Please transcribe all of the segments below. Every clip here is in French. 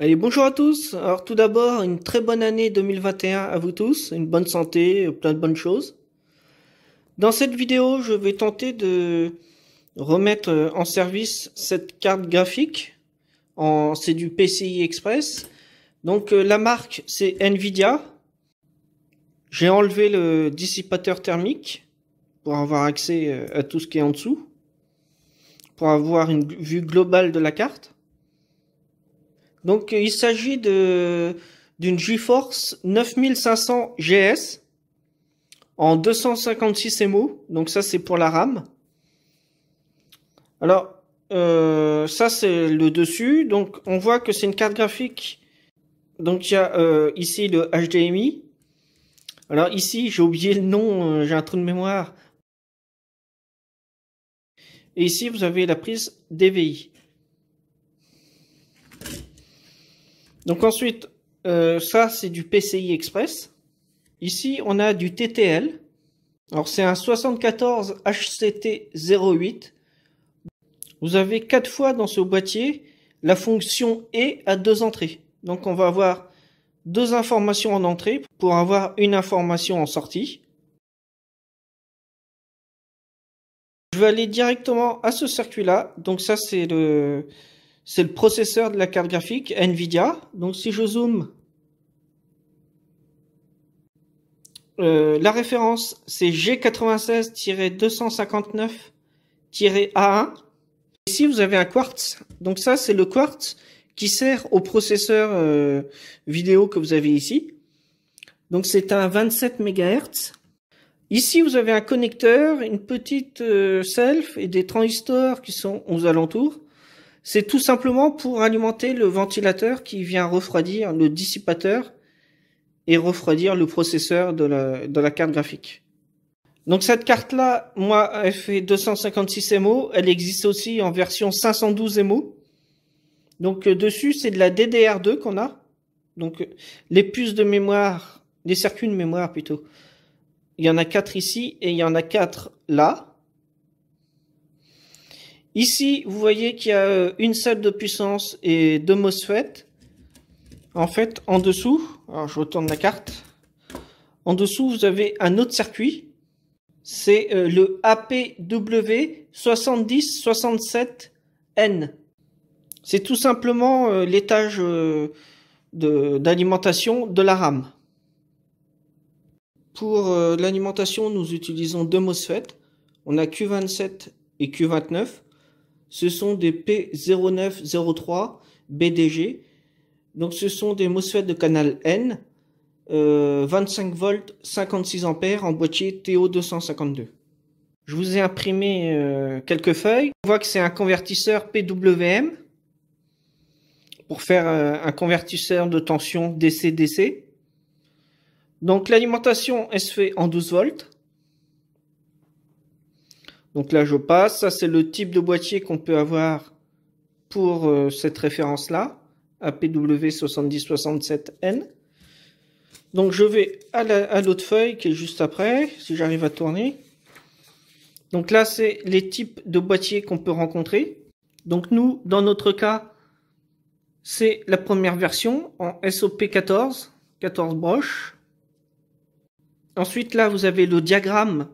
Allez, bonjour à tous. Alors tout d'abord, une très bonne année 2021 à vous tous, une bonne santé, plein de bonnes choses. Dans cette vidéo, je vais tenter de remettre en service cette carte graphique. c'est du PCI Express. Donc euh, la marque, c'est Nvidia. J'ai enlevé le dissipateur thermique pour avoir accès euh, à tout ce qui est en dessous, pour avoir une vue globale de la carte. Donc euh, il s'agit de d'une GeForce 9500 GS en 256 MO. Donc ça c'est pour la RAM. Alors euh, ça c'est le dessus. Donc on voit que c'est une carte graphique. Donc il y a euh, ici le HDMI. Alors ici j'ai oublié le nom, j'ai un trou de mémoire. Et ici vous avez la prise DVI. Donc ensuite, euh, ça c'est du PCI Express. Ici, on a du TTL. Alors c'est un 74 HCT08. Vous avez quatre fois dans ce boîtier la fonction et à deux entrées. Donc on va avoir deux informations en entrée pour avoir une information en sortie. Je vais aller directement à ce circuit-là. Donc ça, c'est le c'est le processeur de la carte graphique Nvidia. Donc si je zoome, euh, la référence c'est G96-259-A1. Ici vous avez un quartz. Donc ça c'est le quartz qui sert au processeur euh, vidéo que vous avez ici. Donc c'est un 27 MHz. Ici, vous avez un connecteur, une petite euh, self et des transistors qui sont aux alentours. C'est tout simplement pour alimenter le ventilateur qui vient refroidir le dissipateur et refroidir le processeur de la, carte graphique. Donc cette carte-là, moi, elle fait 256 MO. Elle existe aussi en version 512 MO. Donc euh, dessus, c'est de la DDR2 qu'on a. Donc euh, les puces de mémoire, les circuits de mémoire plutôt. Il y en a quatre ici et il y en a quatre là. Ici, vous voyez qu'il y a euh, une salle de puissance et deux MOSFET. En fait, en dessous, alors je retourne la carte. En dessous, vous avez un autre circuit. C'est euh, le APW7067N. C'est tout simplement euh, l'étage d'alimentation de, de la RAM. Pour l'alimentation, nous utilisons deux MOSFET. On a Q27 et Q29 ce sont des P0903 BDG. Donc ce sont des MOSFET de canal N, 25 euh, volts, 56 ampères en boîtier TO252. Je vous ai imprimé euh, quelques feuilles. On voit que c'est un convertisseur PWM pour faire euh, un convertisseur de tension DC-DC. Donc l'alimentation, est se fait en 12 volts. Donc là, je passe. Ça, c'est le type de boîtier qu'on peut avoir pour euh, cette référence-là, APW7067N. Donc je vais à l'autre feuille qui est juste après, si j'arrive à tourner. Donc là, c'est les types de boîtiers qu'on peut rencontrer. Donc nous, dans notre cas, c'est la première version en SOP 14, 14 broches. Ensuite, là, vous avez le diagramme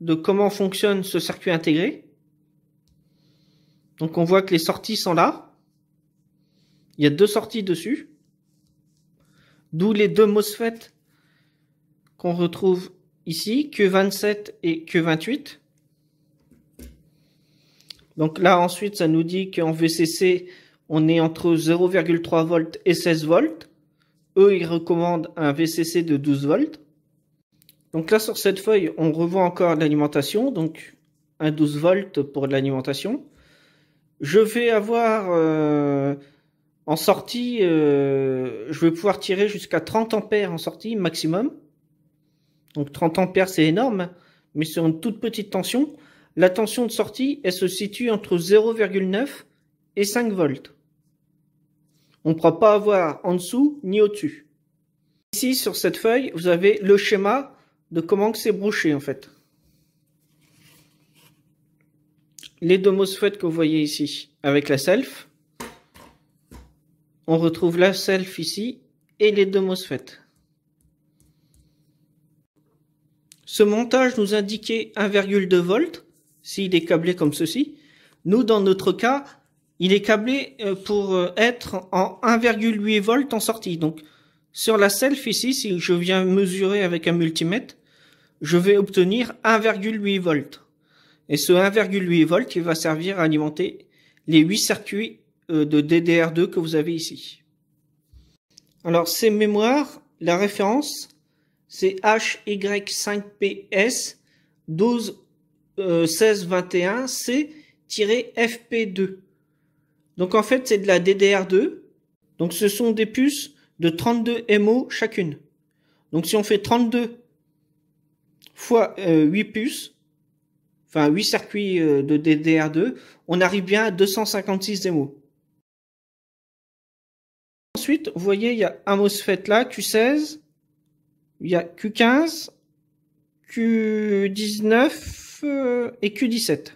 de comment fonctionne ce circuit intégré. Donc on voit que les sorties sont là. Il y a deux sorties dessus. D'où les deux MOSFET qu'on retrouve ici, Q27 et Q28. Donc là ensuite ça nous dit qu'en VCC on est entre 0,3 volts et 16 volts. Eux ils recommandent un VCC de 12 volts. Donc là, sur cette feuille, on revoit encore l'alimentation, donc un 12 volts pour l'alimentation. Je vais avoir euh, en sortie, euh, je vais pouvoir tirer jusqu'à 30 ampères en sortie maximum. Donc 30 ampères, c'est énorme, mais sur une toute petite tension. La tension de sortie, elle se situe entre 0,9 et 5 volts. On ne pourra pas avoir en dessous ni au-dessus. Ici, sur cette feuille, vous avez le schéma de comment que c'est broché en fait. Les deux MOSFET que vous voyez ici avec la self, on retrouve la self ici et les deux MOSFET. Ce montage nous indiquait 1,2 volts s'il est câblé comme ceci. Nous, dans notre cas, il est câblé euh, pour euh, être en 1,8 volts en sortie. Donc, sur la self ici, si je viens mesurer avec un multimètre, je vais obtenir 1,8 volts. Et ce 1,8 volts, il va servir à alimenter les 8 circuits euh, de DDR2 que vous avez ici. Alors, ces mémoires, la référence, c'est HY5PS 12 c fp 2 Donc en fait, c'est de la DDR2. Donc ce sont des puces de 32 MO chacune. Donc si on fait 32 fois 8 euh, puces, enfin 8 circuits euh, de DDR2, on arrive bien à 256 MO. Ensuite, vous voyez, il y a un MOSFET là, Q16, il y a Q15, Q19 euh, et Q17.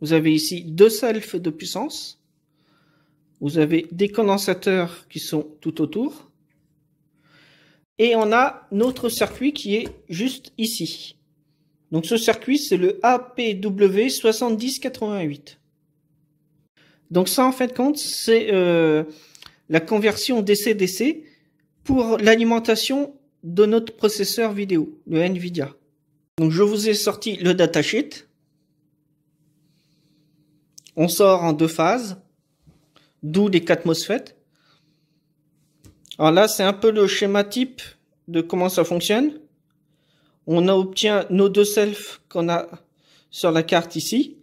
Vous avez ici deux selfs de puissance. Vous avez des condensateurs qui sont tout autour. Et on a notre circuit qui est juste ici. Donc ce circuit, c'est le APW7088. Donc ça, en fait, compte, c'est euh, la conversion DC-DC pour l'alimentation de notre processeur vidéo, le NVIDIA. Donc je vous ai sorti le datasheet. On sort en deux phases d'où les quatre MOSFET. Alors là, c'est un peu le schéma type de comment ça fonctionne. On obtient nos deux selfs qu'on a sur la carte ici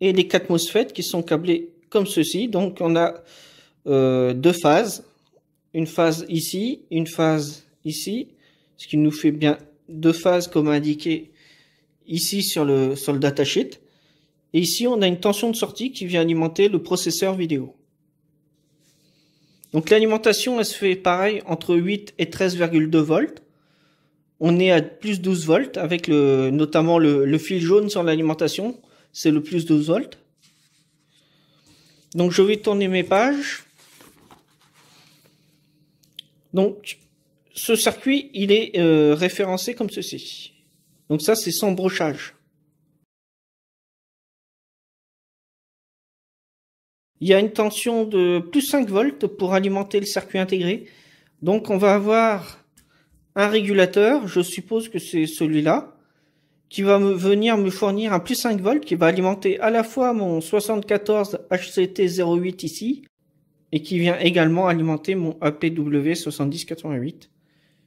et les quatre MOSFET qui sont câblés comme ceci. Donc on a euh, deux phases, une phase ici, une phase ici, ce qui nous fait bien deux phases comme indiqué ici sur le, sur le datasheet. Et ici, on a une tension de sortie qui vient alimenter le processeur vidéo. Donc l'alimentation, elle se fait pareil entre 8 et 13,2 volts. On est à plus 12 volts avec le, notamment le, fil jaune sur l'alimentation. C'est le plus 12 volts. Donc je vais tourner mes pages. Donc ce circuit, il est euh, référencé comme ceci. Donc ça, c'est sans brochage. Il y a une tension de plus 5 volts pour alimenter le circuit intégré. Donc on va avoir un régulateur, je suppose que c'est celui-là, qui va me venir me fournir un plus 5 volts qui va alimenter à la fois mon 74 HCT08 ici et qui vient également alimenter mon APW7088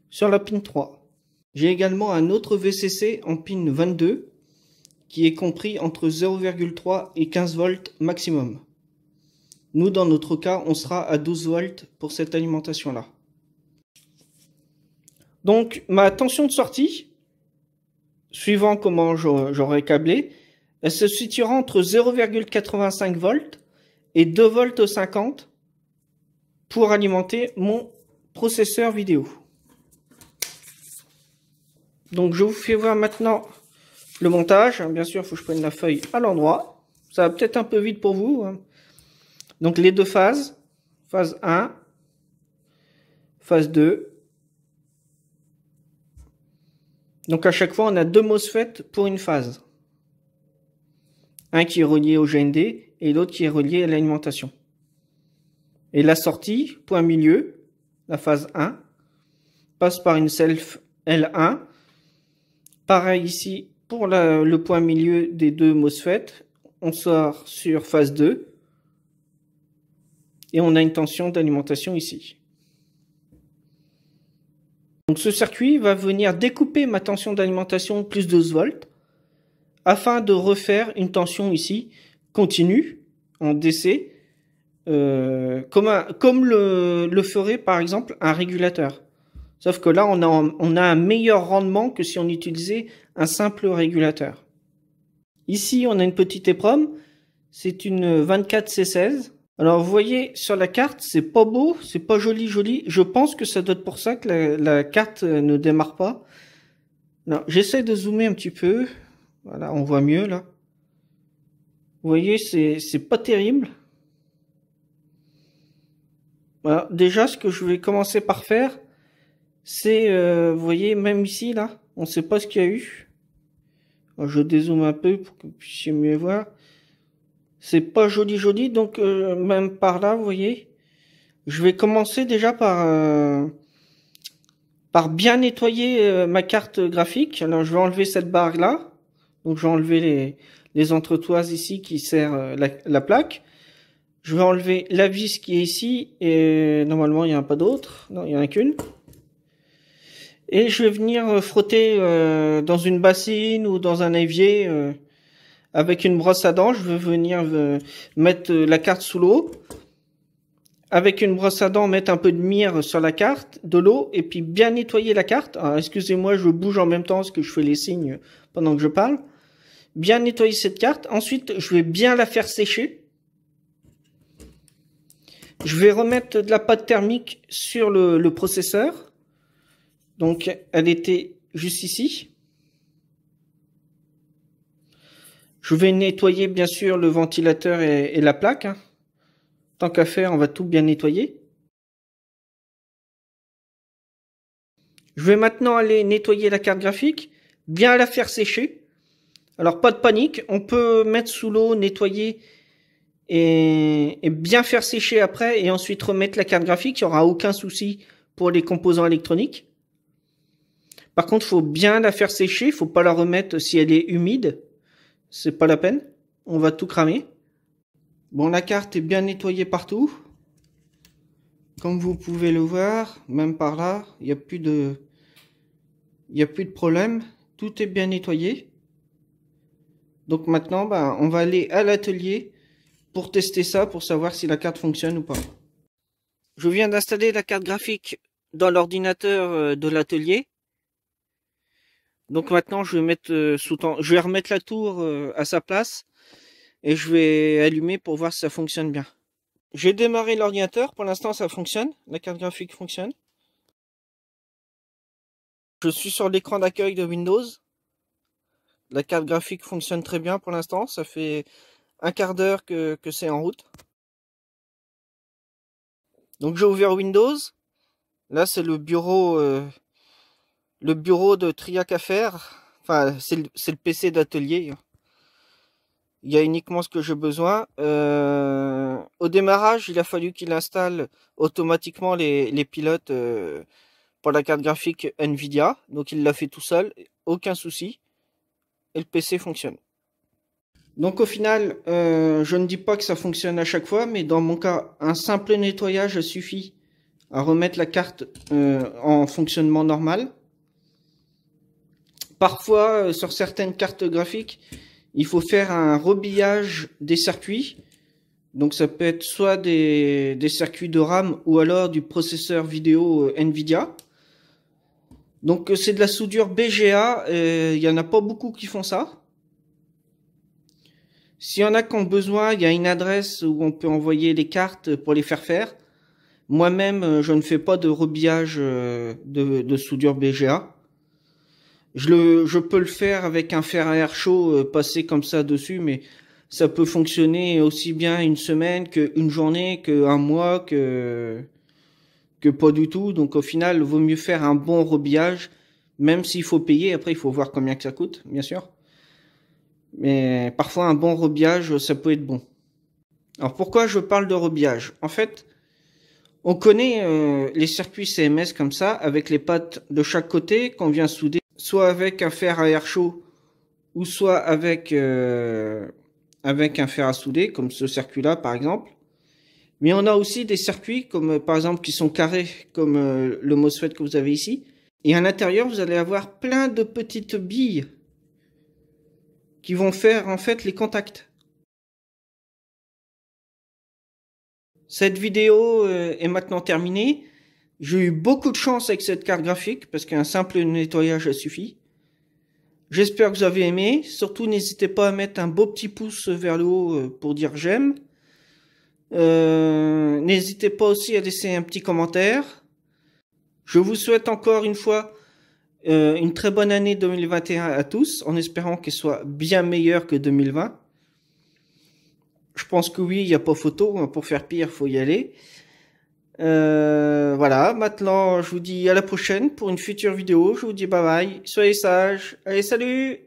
sur la pin 3. J'ai également un autre VCC en pin 22 qui est compris entre 0,3 et 15 volts maximum. Nous, dans notre cas, on sera à 12 volts pour cette alimentation-là. Donc, ma tension de sortie, suivant comment j'aurai câblé, elle se situera entre 0,85 volts et 2 volts 50 pour alimenter mon processeur vidéo. Donc je vous fais voir maintenant le montage. Bien sûr, il faut que je prenne la feuille à l'endroit. Ça va peut-être un peu vite pour vous. Hein. Donc les deux phases, phase 1, phase 2. Donc à chaque fois, on a deux MOSFET pour une phase. Un qui est relié au GND et l'autre qui est relié à l'alimentation. Et la sortie, point milieu, la phase 1, passe par une self L1. Pareil ici pour le point milieu des deux MOSFET, on sort sur phase 2 et on a une tension d'alimentation ici. Donc ce circuit va venir découper ma tension d'alimentation plus 12 volts afin de refaire une tension ici continue en DC euh, comme, le, ferait par exemple un régulateur. Sauf que là on a, on a un meilleur rendement que si on utilisait un simple régulateur. Ici on a une petite épreuve. c'est une 24C16 alors vous voyez sur la carte, c'est pas beau, c'est pas joli joli. Je pense que ça doit être pour ça que la, carte euh, ne démarre pas. Non, j'essaie de zoomer un petit peu. Voilà, on voit mieux là. Vous voyez, c'est c'est pas terrible. Alors déjà ce que je vais commencer par faire, c'est euh, vous voyez même ici là, on sait pas ce qu'il y a eu. je dézoome un peu pour que vous puissiez mieux voir. C'est pas joli joli, donc euh, même par là, vous voyez. Je vais commencer déjà par euh, par bien nettoyer euh, ma carte graphique. Alors je vais enlever cette barre là. Donc je vais enlever les, les entretoises ici qui sert la, la, plaque. Je vais enlever la vis qui est ici et normalement il n'y en a pas d'autre. Non, il n'y en a qu'une. Et je vais venir frotter dans une bassine ou dans un évier avec une brosse à dents, je veux venir euh, mettre euh, la carte sous l'eau. Avec une brosse à dents, mettre un peu de mire sur la carte, de l'eau, et puis bien nettoyer la carte. Ah, excusez-moi, je bouge en même temps parce que je fais les signes pendant que je parle. Bien nettoyer cette carte. Ensuite, je vais bien la faire sécher. Je vais remettre de la pâte thermique sur le processeur. Donc, elle était juste ici. Je vais nettoyer bien sûr le ventilateur et, la plaque. Hein. Tant qu'à faire, on va tout bien nettoyer. Je vais maintenant aller nettoyer la carte graphique, bien la faire sécher. Alors pas de panique, on peut mettre sous l'eau, nettoyer et, bien faire sécher après et ensuite remettre la carte graphique. Il n'y aura aucun souci pour les composants électroniques. Par contre, faut bien la faire sécher, faut pas la remettre si elle est humide c'est pas la peine, on va tout cramer. Bon, la carte est bien nettoyée partout. Comme vous pouvez le voir, même par là, il n'y a plus de... Il a plus de problème. Tout est bien nettoyé. Donc maintenant, ben, on va aller à l'atelier pour tester ça, pour savoir si la carte fonctionne ou pas. Je viens d'installer la carte graphique dans l'ordinateur euh, de l'atelier. Donc maintenant, je vais mettre euh, sous temps, je vais remettre la tour euh, à sa place et je vais allumer pour voir si ça fonctionne bien. J'ai démarré l'ordinateur, pour l'instant ça fonctionne, la carte graphique fonctionne. Je suis sur l'écran d'accueil de Windows. La carte graphique fonctionne très bien pour l'instant, ça fait un quart d'heure que, que c'est en route. Donc j'ai ouvert Windows. Là c'est le bureau euh, le bureau de Triac à faire. Enfin, c'est le, PC d'atelier. Il y a uniquement ce que j'ai besoin. Euh, au démarrage, il a fallu qu'il installe automatiquement les, pilotes euh, pour la carte graphique Nvidia. Donc il l'a fait tout seul, aucun souci. Et le PC fonctionne. Donc au final, euh, je ne dis pas que ça fonctionne à chaque fois, mais dans mon cas, un simple nettoyage suffit à remettre la carte en fonctionnement normal parfois, euh, sur certaines cartes graphiques, il faut faire un rebillage des circuits. Donc ça peut être soit des, circuits de RAM ou alors du processeur vidéo euh, Nvidia. Donc euh, c'est de la soudure BGA, il n'y en a pas beaucoup qui font ça. S'il y en a qui ont besoin, il y a une adresse où on peut envoyer les cartes pour les faire faire. Moi-même, je ne fais pas de rebillage de soudure BGA. Je, peux le faire avec un fer à air chaud, euh, passer comme ça dessus, mais ça peut fonctionner aussi bien une semaine qu'une journée, qu'un mois, que, que pas du tout. Donc au final, il vaut mieux faire un bon rebillage, même s'il faut payer. Après, il faut voir combien que ça coûte, bien sûr. Mais parfois, un bon rebillage, ça peut être bon. Alors pourquoi je parle de rebillage En fait, on connaît euh, les circuits CMS comme ça, avec les pattes de chaque côté qu'on vient souder soit avec un fer à air chaud ou soit avec, euh, avec un fer à souder, comme ce circuit-là par exemple. Mais on a aussi des circuits comme euh, par exemple qui sont carrés, comme euh, le MOSFET que vous avez ici. Et à l'intérieur, vous allez avoir plein de petites billes qui vont faire en fait les contacts. Cette vidéo est maintenant terminée. J'ai eu beaucoup de chance avec cette carte graphique parce qu'un simple nettoyage a suffi. J'espère que vous avez aimé. Surtout, n'hésitez pas à mettre un beau petit pouce vers le haut euh, pour dire j'aime. Euh, n'hésitez pas aussi à laisser un petit commentaire. Je vous souhaite encore une fois euh, une très bonne année 2021 à tous, en espérant qu'elle soit bien meilleure que 2020. Je pense que oui, il n'y a pas photo. Hein. Pour faire pire, faut y aller. Euh, voilà, maintenant je vous dis à la prochaine pour une future vidéo. Je vous dis bye bye, soyez sages, allez salut